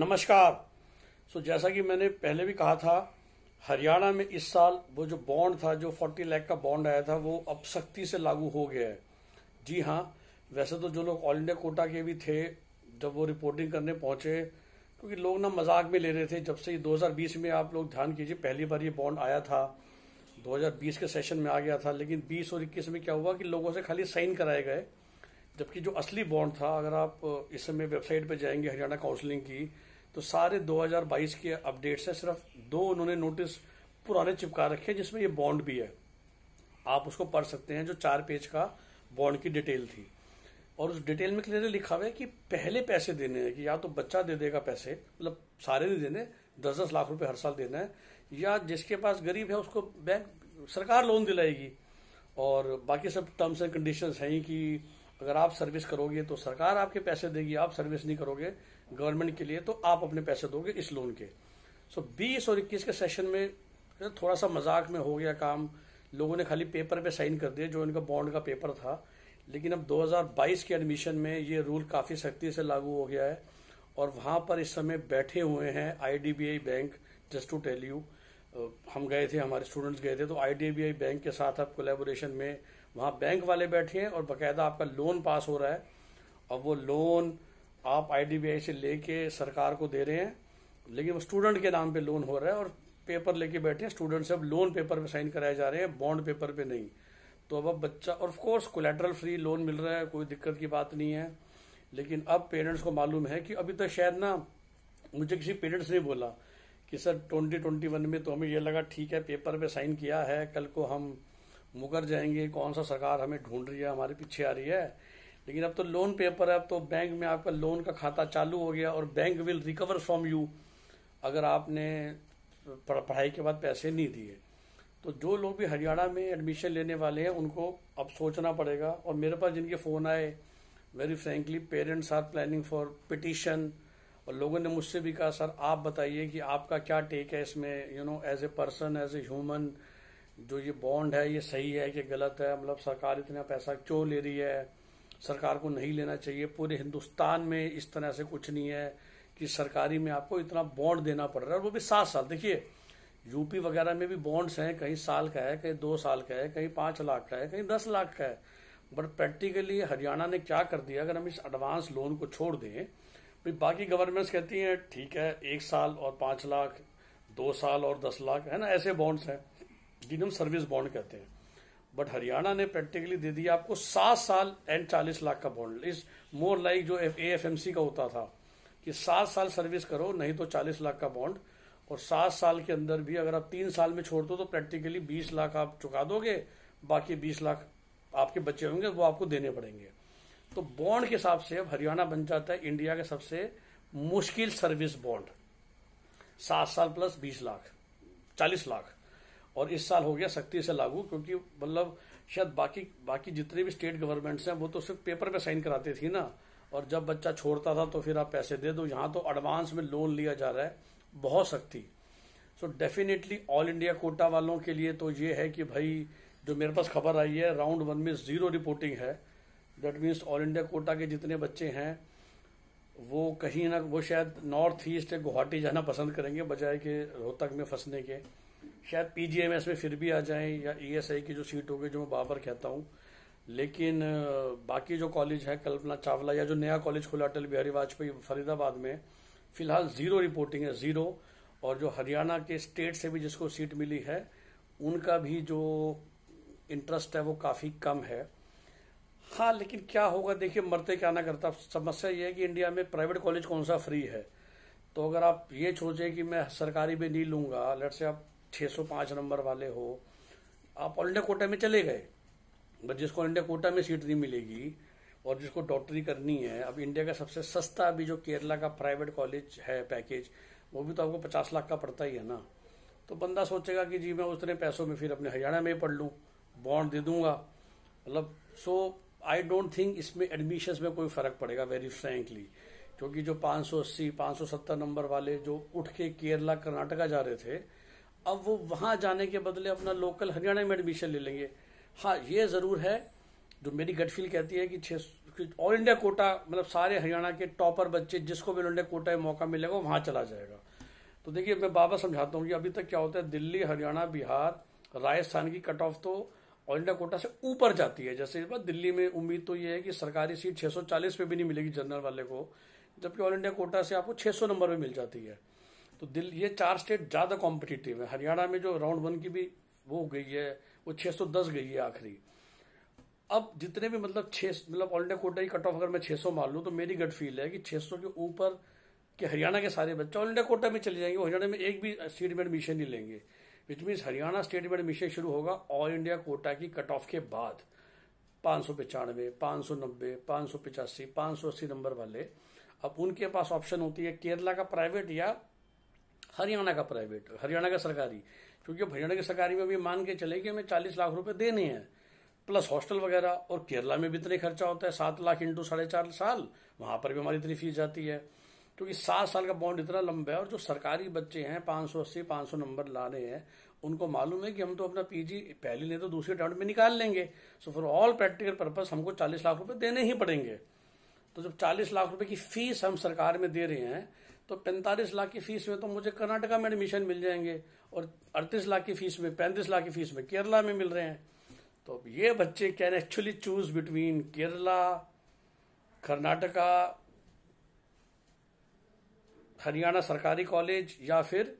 नमस्कार सो so, जैसा कि मैंने पहले भी कहा था हरियाणा में इस साल वो जो बॉन्ड था जो 40 लाख का बॉन्ड आया था वो अब सख्ती से लागू हो गया है जी हाँ वैसे तो जो लोग ऑल इंडिया कोटा के भी थे जब वो रिपोर्टिंग करने पहुंचे क्योंकि लोग ना मजाक में ले रहे थे जब से ये 2020 में आप लोग ध्यान कीजिए पहली बार ये बॉन्ड आया था 2020 के सेशन में आ गया था लेकिन 20 और 21 में क्या हुआ कि लोगों से खाली साइन कराए गए जबकि जो असली बॉन्ड था अगर आप इस समय वेबसाइट पर जाएंगे हरियाणा काउंसलिंग की तो सारे 2022 के अपडेट्स है सिर्फ दो उन्होंने नोटिस पुराने चिपका रखे हैं जिसमें ये बॉन्ड भी है आप उसको पढ़ सकते हैं जो चार पेज का बॉन्ड की डिटेल थी और उस डिटेल में क्लियरली लिखा हुआ है कि पहले पैसे देने हैं कि या तो बच्चा दे देगा पैसे मतलब सारे नहीं देने दस दस लाख रुपए हर साल देना है या जिसके पास गरीब है उसको बैंक सरकार लोन दिलाएगी और बाकी सब टर्म्स एंड कंडीशंस हैं कि अगर आप सर्विस करोगे तो सरकार आपके पैसे देगी आप सर्विस नहीं करोगे गवर्नमेंट के लिए तो आप अपने पैसे दोगे इस लोन के सो बीस और इक्कीस के सेशन में थोड़ा सा मजाक में हो गया काम लोगों ने खाली पेपर पे साइन कर दिए जो इनका बॉन्ड का पेपर था लेकिन अब 2022 के एडमिशन में ये रूल काफ़ी सख्ती से लागू हो गया है और वहाँ पर इस समय बैठे हुए हैं I bank just to tell you हम गए थे हमारे स्टूडेंट्स गए थे तो आई बैंक के साथ आप कोलेबोरेशन में वहाँ बैंक वाले बैठे हैं और बाकायदा आपका लोन पास हो रहा है और वो लोन आप आईडीबीआई से लेके सरकार को दे रहे हैं लेकिन वो स्टूडेंट के नाम पे लोन हो रहा है और पेपर लेके बैठे हैं स्टूडेंट से अब लोन पेपर पे साइन कराए जा रहे हैं बॉन्ड पेपर पे नहीं तो अब अब बच्चा और ऑफकोर्स कोलेट्रल फ्री लोन मिल रहा है कोई दिक्कत की बात नहीं है लेकिन अब पेरेंट्स को मालूम है कि अभी तक शायद ना मुझे किसी पेरेंट्स ने बोला कि सर वन में तो हमें यह लगा ठीक है पेपर पे साइन किया है कल को हम मुकर जाएंगे कौन सा सरकार हमें ढूंढ रही है हमारे पीछे आ रही है लेकिन अब तो लोन पेपर है अब तो बैंक में आपका लोन का खाता चालू हो गया और bank will recover from you अगर आपने पढ़ाई के बाद पैसे नहीं दिए तो जो लोग भी हरियाणा में एडमिशन लेने वाले हैं उनको अब सोचना पड़ेगा और मेरे पास जिनके फ़ोन आए very frankly parents are planning for petition और लोगों ने मुझसे भी कहा सर आप बताइए कि आपका क्या टेक है इसमें you know as a person as a human जो ये बॉन्ड है ये सही है कि गलत है मतलब सरकार इतना पैसा क्यों ले रही है सरकार को नहीं लेना चाहिए पूरे हिंदुस्तान में इस तरह से कुछ नहीं है कि सरकारी में आपको इतना बॉन्ड देना पड़ रहा है और वो भी सात साल देखिए यूपी वगैरह में भी बॉन्ड्स हैं कहीं साल का है कहीं दो साल का है कहीं पाँच लाख का है कहीं दस लाख का है बट प्रैक्टिकली हरियाणा ने क्या कर दिया अगर हम इस एडवांस लोन को छोड़ दें भाई बाकी गवर्नमेंट्स कहती हैं ठीक है एक साल और पाँच लाख दो साल और दस लाख है ना ऐसे बॉन्ड्स हैं जिन्हें हम सर्विस बॉन्ड कहते हैं बट हरियाणा ने प्रैक्टिकली दे दिया आपको सात साल एंड चालीस लाख का बॉन्ड इज मोर लाइक जो ए एफ एम सी का होता था कि सात साल सर्विस करो नहीं तो चालीस लाख का बॉन्ड और सात साल के अंदर भी अगर आप तीन साल में छोड़ दो तो प्रैक्टिकली बीस लाख आप चुका दोगे बाकी बीस लाख आपके बच्चे होंगे वो आपको देने पड़ेंगे तो बॉन्ड के हिसाब से अब हरियाणा बन जाता है इंडिया के सबसे मुश्किल सर्विस बॉन्ड सात साल प्लस बीस लाख चालीस लाख और इस साल हो गया सख्ती से लागू क्योंकि मतलब शायद बाकी बाकी जितने भी स्टेट गवर्नमेंट्स हैं वो तो सिर्फ पेपर पे साइन कराती थी ना और जब बच्चा छोड़ता था तो फिर आप पैसे दे दो यहाँ तो एडवांस में लोन लिया जा रहा है बहुत सख्ती so definitely all India quota वालों के लिए तो ये है कि भाई जो मेरे पास खबर आई है राउंड वन में ज़ीरो रिपोर्टिंग है that means all India quota के जितने बच्चे हैं वो कहीं ना वो शायद नॉर्थ ईस्ट या गुवाहाटी जाना पसंद करेंगे बजाय के रोहतक में फंसने के शायद पीजीएमएस में फिर भी आ जाएं या ईएसआई e की जो सीट होगी जो मैं बाबर कहता हूँ लेकिन बाकी जो कॉलेज है कल्पना चावला या जो नया कॉलेज खुला अटल बिहारी वाजपेयी फरीदाबाद में फिलहाल जीरो रिपोर्टिंग है जीरो और जो हरियाणा के स्टेट से भी जिसको सीट मिली है उनका भी जो इंटरेस्ट है वो काफ़ी कम है हाँ लेकिन क्या होगा देखिए मरते क्या ना करता समस्या ये है कि इंडिया में प्राइवेट कॉलेज कौन सा फ्री है तो अगर आप ये सोचें कि मैं सरकारी में नहीं लूँगा लेट से आप 605 नंबर वाले हो आप ऑल इंडिया कोटा में चले गए बट जिसको इंडिया कोटा में सीट नहीं मिलेगी और जिसको डॉक्टरी करनी है अब इंडिया का सबसे सस्ता अभी जो केरला का प्राइवेट कॉलेज है पैकेज वो भी तो आपको पचास लाख का पड़ता ही है ना तो बंदा सोचेगा कि जी मैं उतने पैसों में फिर अपने हरियाणा में पढ़ लूँ बॉन्ड दे दूंगा मतलब सो आई डोंट थिंक इसमें एडमिशन में कोई फर्क पड़ेगा वेरी फ्रेंकली क्योंकि जो 580, 570 नंबर वाले जो उठ के केरला कर्नाटका जा रहे थे अब वो वहाँ जाने के बदले अपना लोकल हरियाणा में एडमिशन ले लेंगे हाँ ये ज़रूर है जो मेरी गट फील कहती है कि छः ऑल इंडिया कोटा मतलब सारे हरियाणा के टॉपर बच्चे जिसको भी ऑल इंडिया कोटा में मौका मिलेगा वहाँ चला जाएगा तो देखिए मैं बाबा समझाता हूँ कि अभी तक क्या होता है दिल्ली हरियाणा बिहार राजस्थान की कट ऑफ तो ऑल इंडिया कोटा से ऊपर जाती है जैसे इस बार दिल्ली में उम्मीद तो ये है कि सरकारी सीट 640 पे भी नहीं मिलेगी जनरल वाले को जबकि ऑल इंडिया कोटा से आपको 600 नंबर पे मिल जाती है तो दिल ये चार स्टेट ज्यादा कॉम्पिटिटिव है हरियाणा में जो राउंड वन की भी वो गई है वो 610 गई है आखिरी अब जितने भी मतलब छह मतलब ऑल इंडिया कोटा की कट ऑफ अगर मैं 600 मान लूँ तो मेरी गट फील है कि 600 के ऊपर के हरियाणा के सारे बच्चे ऑल इंडिया कोटा में चले जाएंगे हरियाणा में एक भी सीट में एडमिशन नहीं लेंगे विच मीन्स हरियाणा स्टेट में एडमिशन शुरू होगा ऑल इंडिया कोटा की कट ऑफ के बाद पाँच सौ पचानवे पाँच सौ नब्बे पाँच सौ पचासी पाँच सौ अस्सी नंबर वाले अब उनके पास ऑप्शन होती है केरला का प्राइवेट या हरियाणा का प्राइवेट हरियाणा का सरकारी क्योंकि अब हरियाणा के सरकारी में भी मान के चले कि हमें चालीस लाख रुपए देने हैं प्लस हॉस्टल वगैरह और केरला में भी इतने खर्चा होता है सात लाख इंटू साढ़े चार साल वहाँ पर भी हमारी इतनी फीस जाती है क्योंकि सात साल का बॉन्ड इतना लंबा है और जो सरकारी बच्चे हैं पाँच सौ अस्सी पाँच सौ नंबर ला रहे हैं उनको मालूम है कि हम तो अपना पीजी पहली नहीं तो दूसरे अकाउंट में निकाल लेंगे so for all practical purpose हमको चालीस लाख रुपए देने ही पड़ेंगे तो जब चालीस लाख रुपए की फीस हम सरकार में दे रहे हैं तो पैंतालीस लाख की फीस में तो मुझे कर्नाटका में एडमिशन मिल जाएंगे और अड़तीस लाख की फीस में पैंतीस लाख की फीस में केरला में मिल रहे हैं तो ये बच्चे can actually choose between Kerala Karnataka Haryana सरकारी कॉलेज या फिर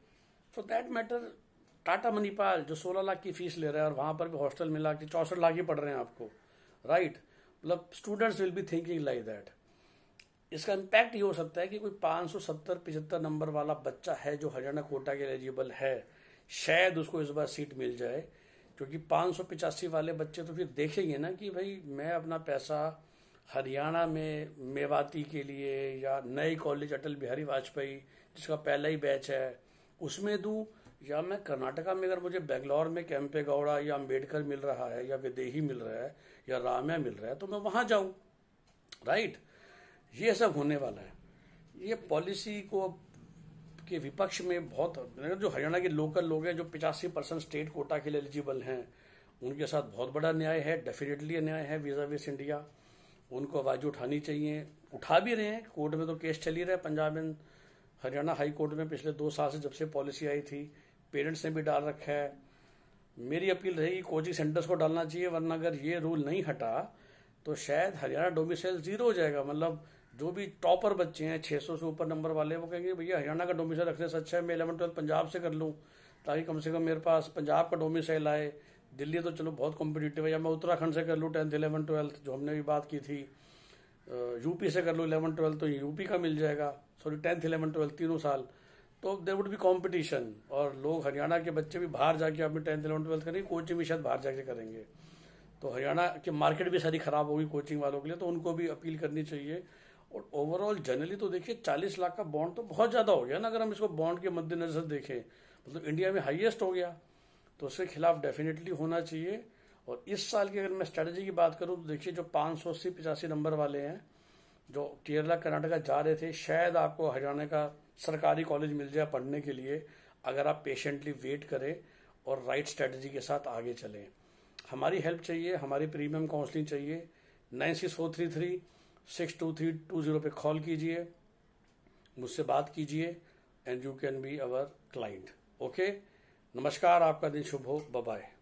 for that matter Tata Manipal जो 16 लाख की फीस ले रहा है और वहां पर भी हॉस्टल मिला के चौंसठ लाख ही पढ़ रहे हैं आपको राइट मतलब students will be thinking like that इसका इम्पैक्ट ये हो सकता है कि कोई 570 पिछहत्तर नंबर वाला बच्चा है जो हरियाणा कोटा के एलिजिबल है शायद उसको इस बार सीट मिल जाए क्योंकि पाँच वाले बच्चे तो फिर देखेंगे ना कि भाई मैं अपना पैसा हरियाणा में मेवाती के लिए या नए कॉलेज अटल बिहारी वाजपेयी जिसका पहला ही बैच है उसमें दूँ या मैं कर्नाटका में अगर मुझे बेंगलोर में कैंपे गौड़ा या अम्बेडकर मिल रहा है या विदेही मिल रहा है या राम्या मिल रहा है तो मैं वहाँ जाऊँ राइट right? ये सब होने वाला है ये पॉलिसी को के विपक्ष में बहुत जो हरियाणा के लोकल लोग हैं जो पिचासी परसेंट स्टेट कोटा के लिए एलिजिबल हैं उनके साथ बहुत बड़ा न्याय है डेफिनेटली न्याय है वीजा विस इंडिया उनको आवाज़ उठानी चाहिए उठा भी रहे हैं कोर्ट में तो केस चल ही रहा है Punjab and Haryana high court में पिछले दो साल से जब से पॉलिसी आई थी पेरेंट्स ने भी डाल रखा है मेरी अपील रहेगी कोचिंग सेंटर्स को डालना चाहिए वरना अगर ये रूल नहीं हटा तो शायद हरियाणा डोमिसाइल जीरो हो जाएगा मतलब जो भी टॉपर बच्चे हैं 600 से ऊपर नंबर वाले वो कहेंगे भैया हरियाणा का डोमिसाइल रखने से अच्छा है मैं इलेवन ट्वेल्थ पंजाब से कर लूँ ताकि कम से कम मेरे पास पंजाब का डोमिसाइल आए दिल्ली तो चलो बहुत कॉम्पिटिटिव है या मैं उत्तराखंड से कर लूँ टेंथ इलेवन ट्वेल्थ जो हमने भी बात की थी यूपी से कर लूँ इलेवन ट्वेल्थ तो यूपी का मिल जाएगा सॉरी टेंथ इलेवन ट्वेल्थ तीनों साल तो देर वुड भी कॉम्पिटिशन और लोग हरियाणा के बच्चे भी बाहर जाके अपनी टेंथ इलेवन ट्वेल्थ करेंगे कोचिंग भी शायद बाहर जाके करेंगे तो हरियाणा की मार्केट भी सारी खराब होगी कोचिंग वालों के लिए तो उनको भी अपील करनी चाहिए और ओवरऑल जनरली तो देखिए चालीस लाख का बॉन्ड तो बहुत ज़्यादा हो गया ना अगर हम इसको बॉन्ड के मद्देनजर देखें मतलब तो इंडिया में हाईएस्ट हो गया तो उसके खिलाफ डेफिनेटली होना चाहिए और इस साल की अगर मैं स्ट्रेटजी की बात करूँ तो देखिए जो पाँच सौ अस्सी पिचासी नंबर वाले हैं जो केरला कर्नाटका जा रहे थे शायद आपको हरियाणा का सरकारी कॉलेज मिल जाए पढ़ने के लिए अगर आप पेशेंटली वेट करें और राइट स्ट्रैटेजी के साथ आगे चलें हमारी हेल्प चाहिए हमारी प्रीमियम काउंसलिंग चाहिए nine six four three three six two three two zero पे कॉल कीजिए मुझसे बात कीजिए and you can be our client okay नमस्कार आपका दिन शुभ हो बाय